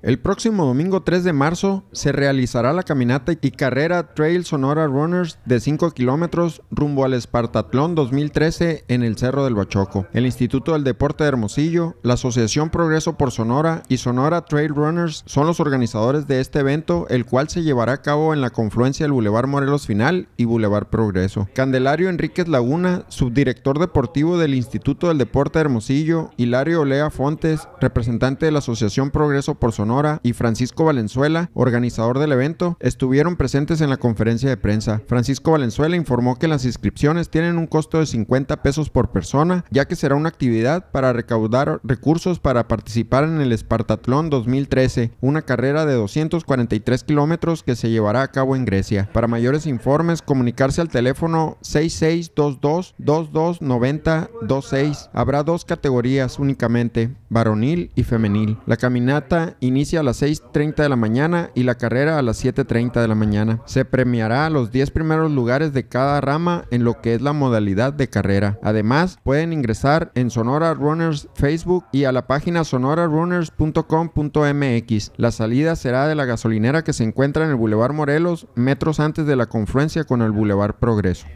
El próximo domingo 3 de marzo se realizará la caminata y carrera Trail Sonora Runners de 5 kilómetros rumbo al Espartatlón 2013 en el Cerro del Bachoco. El Instituto del Deporte de Hermosillo, la Asociación Progreso por Sonora y Sonora Trail Runners son los organizadores de este evento, el cual se llevará a cabo en la confluencia del Boulevard Morelos Final y Boulevard Progreso. Candelario Enríquez Laguna, subdirector deportivo del Instituto del Deporte de Hermosillo, Hilario Olea Fontes, representante de la Asociación Progreso por Sonora, y Francisco Valenzuela, organizador del evento, estuvieron presentes en la conferencia de prensa. Francisco Valenzuela informó que las inscripciones tienen un costo de 50 pesos por persona, ya que será una actividad para recaudar recursos para participar en el Espartatlón 2013, una carrera de 243 kilómetros que se llevará a cabo en Grecia. Para mayores informes, comunicarse al teléfono 6622 229026 Habrá dos categorías únicamente, varonil y femenil. La caminata inicia inicia a las 6.30 de la mañana y la carrera a las 7.30 de la mañana. Se premiará a los 10 primeros lugares de cada rama en lo que es la modalidad de carrera. Además, pueden ingresar en Sonora Runners Facebook y a la página sonorarunners.com.mx. La salida será de la gasolinera que se encuentra en el Boulevard Morelos, metros antes de la confluencia con el Boulevard Progreso.